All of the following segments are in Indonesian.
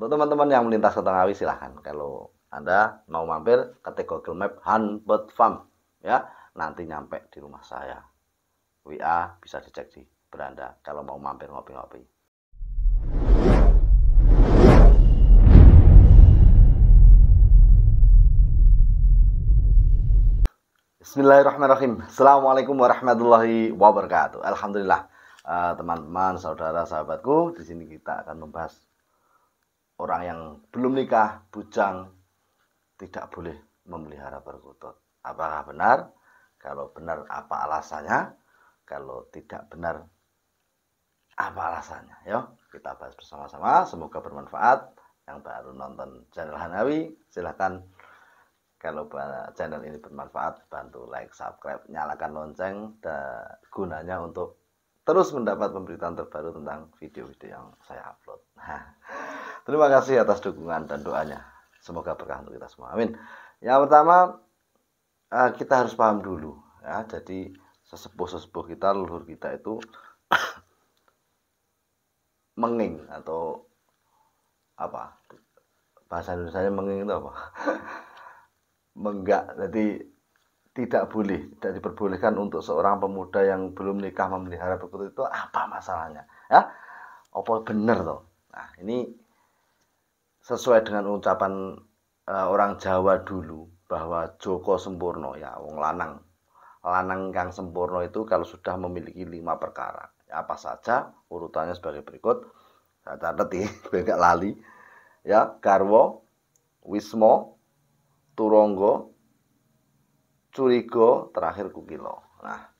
Untuk teman-teman yang melintas ke Tengawi silahkan kalau Anda mau mampir ketik Google Map Hanbert Farm ya, nanti nyampe di rumah saya. WA bisa dicek di beranda kalau mau mampir ngopi-ngopi. Bismillahirrahmanirrahim. Assalamualaikum warahmatullahi wabarakatuh. Alhamdulillah, eh, teman-teman, uh, saudara, sahabatku, di sini kita akan membahas orang yang belum nikah, bujang, tidak boleh memelihara perkutut. Apakah benar? Kalau benar, apa alasannya? Kalau tidak benar, apa alasannya? Yo, ya, kita bahas bersama-sama. Semoga bermanfaat. Yang baru nonton channel Hanawi, silahkan kalau channel ini bermanfaat, bantu like, subscribe, nyalakan lonceng, dan gunanya untuk terus mendapat pemberitaan terbaru tentang video-video yang saya upload. Terima kasih atas dukungan dan doanya. Semoga berkah untuk kita semua. Amin. Yang pertama eh, kita harus paham dulu ya. Jadi sesepuh-sesepuh kita, leluhur kita itu menging atau apa? Bahasa Indonesia menging itu apa? Menggak. Jadi tidak boleh, tidak diperbolehkan untuk seorang pemuda yang belum nikah memelihara begitu itu apa masalahnya? Ya, apa bener toh? Nah, ini sesuai dengan ucapan uh, orang Jawa dulu bahwa Joko Sempurno ya wong lanang lanang kang sempurna itu kalau sudah memiliki lima perkara ya, apa saja urutannya sebagai berikut saya catat ya lali ya Karwo, wismo turonggo curigo terakhir kukilo nah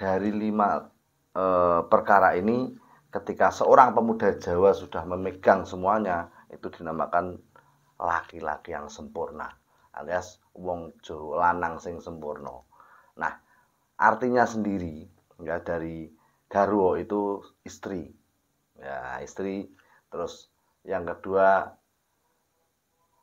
dari lima e, perkara ini ketika seorang pemuda Jawa sudah memegang semuanya itu dinamakan laki-laki yang sempurna alias wong Jawa lanang sing sempurna. Nah, artinya sendiri ya dari garwo itu istri. Ya, istri terus yang kedua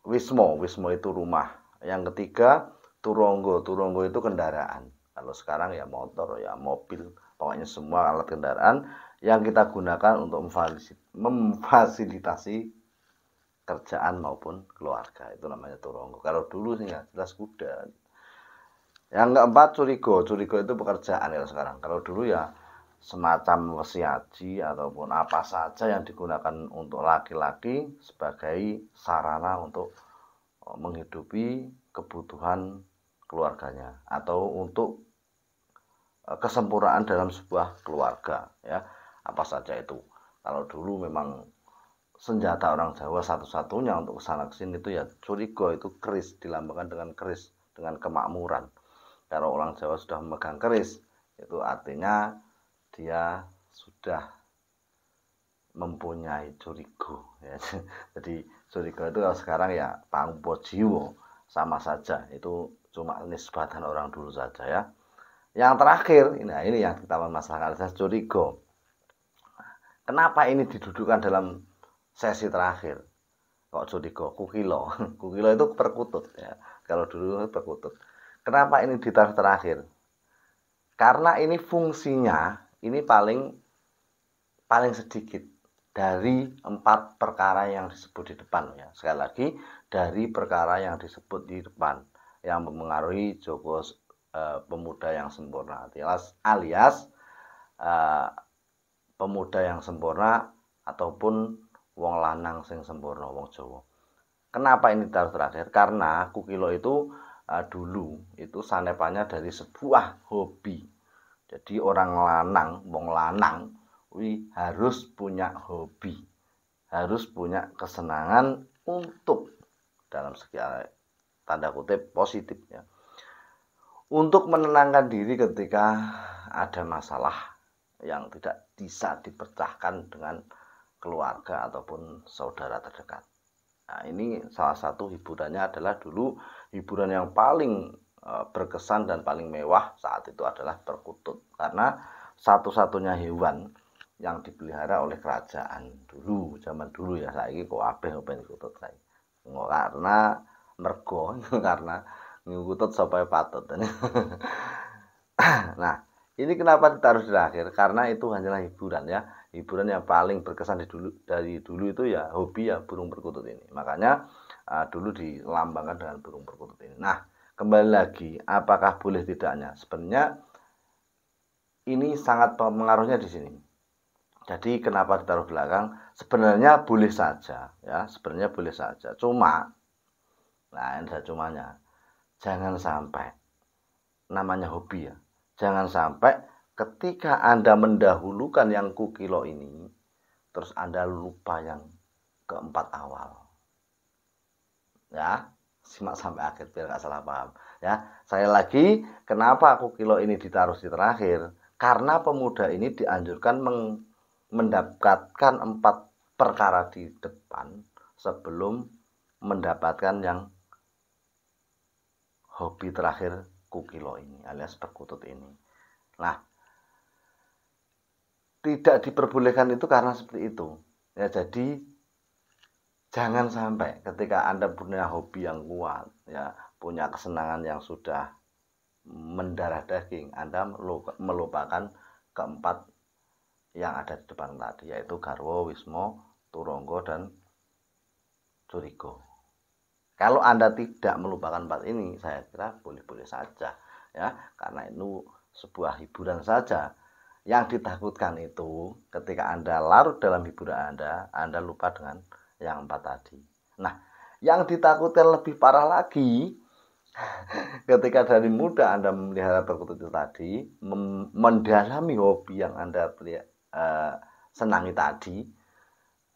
wismo, wismo itu rumah. Yang ketiga turonggo, turonggo itu kendaraan. Kalau sekarang ya motor, ya mobil, pokoknya semua alat kendaraan yang kita gunakan untuk memfasilitasi kerjaan maupun keluarga itu namanya turonggo kalau dulu sih ya jelas kuda yang keempat curigo curigo itu pekerjaan ya sekarang kalau dulu ya semacam wesiaji ataupun apa saja yang digunakan untuk laki-laki sebagai sarana untuk eh, menghidupi kebutuhan keluarganya atau untuk eh, kesempurnaan dalam sebuah keluarga ya apa saja itu kalau dulu memang senjata orang Jawa satu-satunya untuk kesana kesini itu ya curigo itu keris dilambangkan dengan keris dengan kemakmuran kalau orang Jawa sudah memegang keris itu artinya dia sudah mempunyai curigo ya. jadi curigo itu kalau sekarang ya pangpo jiwo sama saja itu cuma nisbatan orang dulu saja ya yang terakhir ini nah, ini yang kita masalahkan saya curigo kenapa ini didudukan dalam sesi terakhir kok kok kukilo kukilo itu perkutut ya kalau dulu perkutut kenapa ini di tahap terakhir karena ini fungsinya ini paling paling sedikit dari empat perkara yang disebut di depan ya sekali lagi dari perkara yang disebut di depan yang mempengaruhi Joko e, pemuda yang sempurna alias alias e, pemuda yang sempurna ataupun wong lanang sing sempurna wong Jawa. Kenapa ini taruh terakhir? Karena kukilo itu uh, dulu itu sanepannya dari sebuah hobi. Jadi orang lanang, wong lanang, wi harus punya hobi, harus punya kesenangan untuk dalam segi eh, tanda kutip positif ya. Untuk menenangkan diri ketika ada masalah yang tidak bisa dipecahkan dengan keluarga ataupun saudara terdekat. Nah, ini salah satu hiburannya adalah dulu hiburan yang paling eh, berkesan dan paling mewah saat itu adalah perkutut karena satu-satunya hewan yang dipelihara oleh kerajaan dulu zaman dulu ya saya kok apa ngapain kutut saya karena mergo karena ngikutut sampai patut nah ini kenapa ditaruh di akhir karena itu hanyalah hiburan ya hiburan yang paling berkesan di dulu, dari dulu itu ya hobi ya burung perkutut ini. Makanya uh, dulu dilambangkan dengan burung perkutut ini. Nah, kembali lagi, apakah boleh tidaknya? Sebenarnya ini sangat pengaruhnya di sini. Jadi kenapa ditaruh belakang? Sebenarnya boleh saja, ya sebenarnya boleh saja. Cuma, nah ini saya cumanya, jangan sampai namanya hobi ya. Jangan sampai ketika Anda mendahulukan yang kukilo ini, terus Anda lupa yang keempat awal. Ya, simak sampai akhir biar nggak salah paham. Ya, saya lagi, kenapa aku kilo ini ditaruh di terakhir? Karena pemuda ini dianjurkan mendapatkan empat perkara di depan sebelum mendapatkan yang hobi terakhir kukilo ini alias perkutut ini. Nah, tidak diperbolehkan itu karena seperti itu. Ya, jadi jangan sampai ketika Anda punya hobi yang kuat, ya, punya kesenangan yang sudah mendarah daging, Anda melupakan keempat yang ada di depan tadi yaitu Garwo, Wismo, Turonggo dan Curigo. Kalau Anda tidak melupakan empat ini, saya kira boleh-boleh saja ya, karena itu sebuah hiburan saja yang ditakutkan itu ketika Anda larut dalam hiburan Anda, Anda lupa dengan yang empat tadi. Nah, yang ditakutkan lebih parah lagi ketika dari muda Anda memelihara perkutut itu tadi, mendalami hobi yang Anda pelihara, eh, senangi tadi,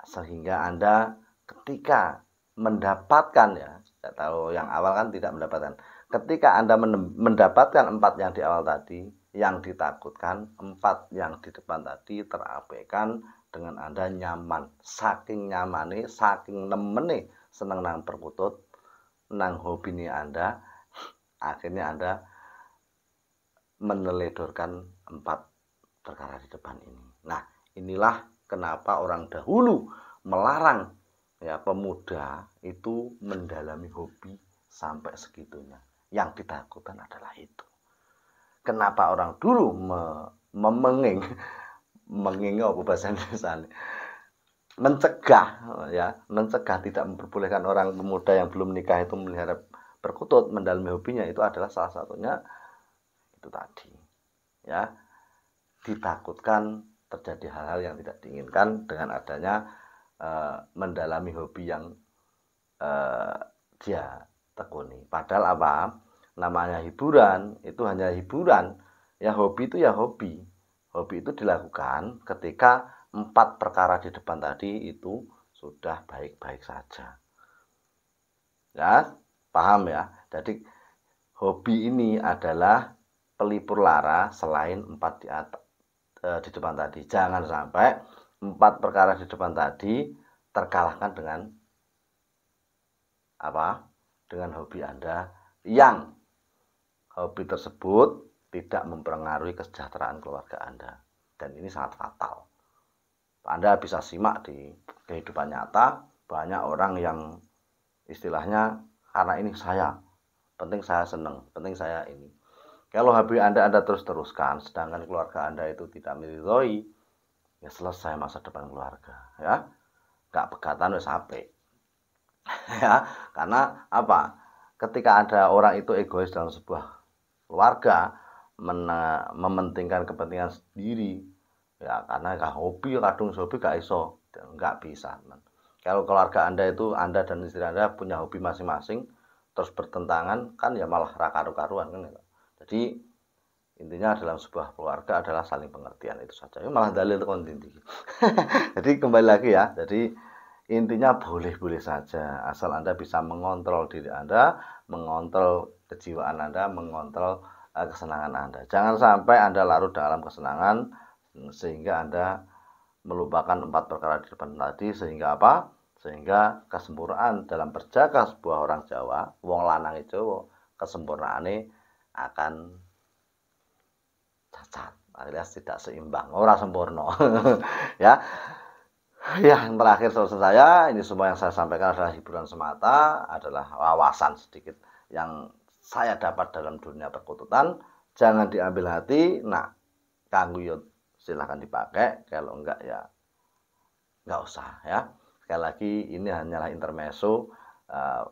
sehingga Anda ketika mendapatkan ya, tidak tahu yang awal kan tidak mendapatkan. Ketika Anda mendapatkan empat yang di awal tadi, yang ditakutkan, empat yang di depan tadi terabaikan dengan Anda nyaman. Saking nih saking nemene seneng nang perkutut, nang hobi ini Anda, akhirnya Anda meneledorkan empat perkara di depan ini. Nah, inilah kenapa orang dahulu melarang ya pemuda itu mendalami hobi sampai segitunya. Yang ditakutkan adalah itu kenapa orang dulu memenging menging apa bahasa Indonesia mencegah ya mencegah tidak memperbolehkan orang pemuda yang belum nikah itu melihara berkutut mendalami hobinya itu adalah salah satunya itu tadi ya ditakutkan terjadi hal-hal yang tidak diinginkan dengan adanya uh, mendalami hobi yang uh, dia tekuni padahal apa namanya hiburan itu hanya hiburan ya hobi itu ya hobi hobi itu dilakukan ketika empat perkara di depan tadi itu sudah baik-baik saja ya paham ya jadi hobi ini adalah pelipur lara selain empat di, atas, eh, di depan tadi jangan sampai empat perkara di depan tadi terkalahkan dengan apa dengan hobi anda yang hobi tersebut tidak mempengaruhi kesejahteraan keluarga Anda. Dan ini sangat fatal. Anda bisa simak di kehidupan nyata, banyak orang yang istilahnya karena ini saya, penting saya senang, penting saya ini. Kalau hobi Anda Anda terus-teruskan, sedangkan keluarga Anda itu tidak meridhoi, ya selesai masa depan keluarga, ya. Gak pegatan wis apik. ya, karena apa? Ketika ada orang itu egois dalam sebuah keluarga mena, mementingkan kepentingan sendiri ya karena gak hobi kadung hobi gak iso nggak bisa kalau keluarga anda itu anda dan istri anda punya hobi masing-masing terus bertentangan kan ya malah rakaru-karuan kan ya, jadi intinya dalam sebuah keluarga adalah saling pengertian itu saja ini malah dalil kon jadi kembali lagi ya jadi Intinya boleh-boleh saja asal Anda bisa mengontrol diri Anda, mengontrol kejiwaan Anda, mengontrol eh, kesenangan Anda. Jangan sampai Anda larut dalam kesenangan mm, sehingga Anda melupakan empat perkara di depan tadi sehingga apa? Sehingga kesempurnaan dalam berjaga sebuah orang Jawa, wong lanang itu kesempurnaan ini akan cacat alias tidak seimbang, ora sempurna. ya. Ya yang terakhir saudara saya, ini semua yang saya sampaikan adalah hiburan semata, adalah wawasan sedikit yang saya dapat dalam dunia perkututan. Jangan diambil hati. Nah, kangguyut silahkan dipakai, kalau enggak ya enggak usah ya. Sekali lagi ini hanyalah intermeso uh, eh,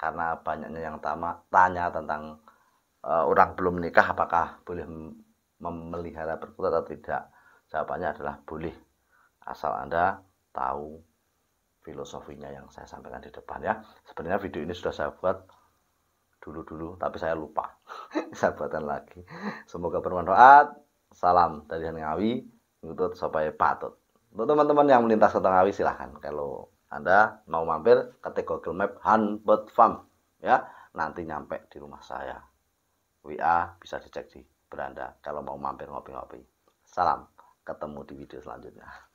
karena banyaknya yang tama, tanya tentang uh, orang belum menikah apakah boleh memelihara perkututan atau tidak. Jawabannya adalah boleh asal Anda tahu filosofinya yang saya sampaikan di depan ya. Sebenarnya video ini sudah saya buat dulu-dulu tapi saya lupa. saya buatkan lagi. Semoga bermanfaat. Salam dari Ngawi, ngutut supaya patut. Untuk teman-teman yang melintas ke Ngawi silahkan kalau Anda mau mampir ketik Google Map Hanbot Farm ya, nanti nyampe di rumah saya. WA bisa dicek di beranda kalau mau mampir ngopi-ngopi. Salam, ketemu di video selanjutnya.